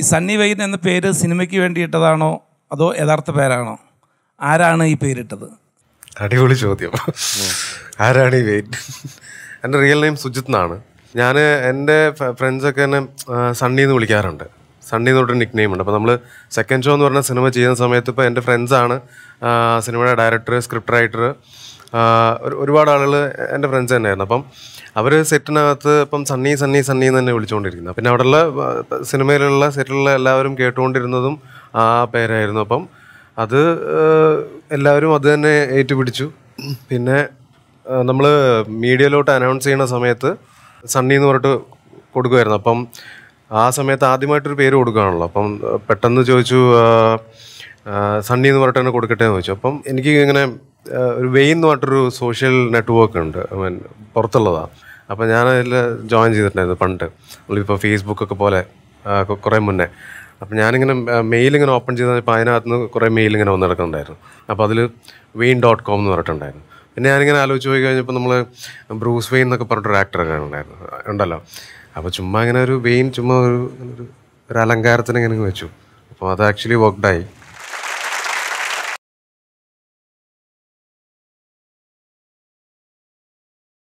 ഈ സണ്ണി വെയിൻ എന്ന പേര് സിനിമയ്ക്ക് വേണ്ടി ഇട്ടതാണോ അതോ യഥാർത്ഥ പേരാണോ ആരാണ് ഈ പേരിട്ടത് അടിപൊളി ചോദ്യം ആരാണ് ഈ വെയിൻ എൻ്റെ റിയൽ നെയിം സുജിത് എന്നാണ് ഞാൻ എൻ്റെ ഫ്രണ്ട്സൊക്കെ എന്നെ സണ്ണി എന്ന് വിളിക്കാറുണ്ട് സണ്ണി എന്ന് പറഞ്ഞിട്ട് നിക് നെയിം ഉണ്ട് അപ്പോൾ നമ്മൾ സെക്കൻഡ് ഷോ എന്ന് പറഞ്ഞ സിനിമ ചെയ്യുന്ന സമയത്ത് ഇപ്പോൾ എൻ്റെ ഫ്രണ്ട്സാണ് സിനിമയുടെ ഡയറക്ടർ സ്ക്രിപ്റ്റ് റൈറ്റർ ഒരുപാട് ആളുകൾ എൻ്റെ ഫ്രണ്ട്സ് തന്നെയായിരുന്നു അപ്പം അവർ സെറ്റിനകത്ത് ഇപ്പം സണ്ണി സണ്ണി സണ്ണി എന്ന് തന്നെ വിളിച്ചുകൊണ്ടിരിക്കുന്നത് പിന്നെ അവിടെയുള്ള സിനിമയിലുള്ള സെറ്റിലുള്ള എല്ലാവരും കേട്ടുകൊണ്ടിരുന്നതും ആ പേരായിരുന്നു അപ്പം അത് എല്ലാവരും അത് തന്നെ ഏറ്റുപിടിച്ചു പിന്നെ നമ്മൾ മീഡിയയിലോട്ട് അനൗൺസ് ചെയ്യുന്ന സമയത്ത് സണ്ണി എന്ന് പറഞ്ഞിട്ട് കൊടുക്കുമായിരുന്നു അപ്പം ആ സമയത്ത് ആദ്യമായിട്ടൊരു പേര് കൊടുക്കുകയാണല്ലോ അപ്പം പെട്ടെന്ന് ചോദിച്ചു സണ്ണി എന്ന് പറഞ്ഞിട്ട് തന്നെ കൊടുക്കട്ടെ എന്ന് ചോദിച്ചു അപ്പം എനിക്ക് ഇങ്ങനെ ഒരു വെയിൻ എന്ന് പറഞ്ഞിട്ടൊരു സോഷ്യൽ നെറ്റ്വർക്ക് ഉണ്ട് ഐ മീൻ പുറത്തുള്ളതാണ് അപ്പോൾ ഞാനതിൽ ജോയിൻ ചെയ്തിട്ടുണ്ടായിരുന്നു പണ്ട് നമ്മളിപ്പോൾ ഫേസ്ബുക്കൊക്കെ പോലെ കുറേ മുന്നേ അപ്പം ഞാനിങ്ങനെ മെയിലിങ്ങനെ ഓപ്പൺ ചെയ്ത അപ്പോൾ അതിനകത്ത് നിന്ന് കുറേ മെയിൽ ഇങ്ങനെ വന്ന് നടക്കുന്നുണ്ടായിരുന്നു അപ്പോൾ അതിൽ വെയിൻ ഡോട്ട് കോം എന്ന് പറഞ്ഞിട്ടുണ്ടായിരുന്നു പിന്നെ ഞാനിങ്ങനെ ആലോചിച്ച് പോയി കഴിഞ്ഞപ്പോൾ നമ്മൾ ബ്രൂസ് വെയിൻ എന്നൊക്കെ പറഞ്ഞിട്ടൊരു ആക്ടറെ കാണുന്നുണ്ടായിരുന്നു ഉണ്ടല്ലോ അപ്പോൾ ചുമ്മാ ഇങ്ങനെ ഒരു വെയിൻ ചുമ്മാ ഒരു ഒരു അലങ്കാരത്തിന് ഇങ്ങനെ വെച്ചു അപ്പോൾ അത് ആക്ച്വലി വർക്ക്ഡായി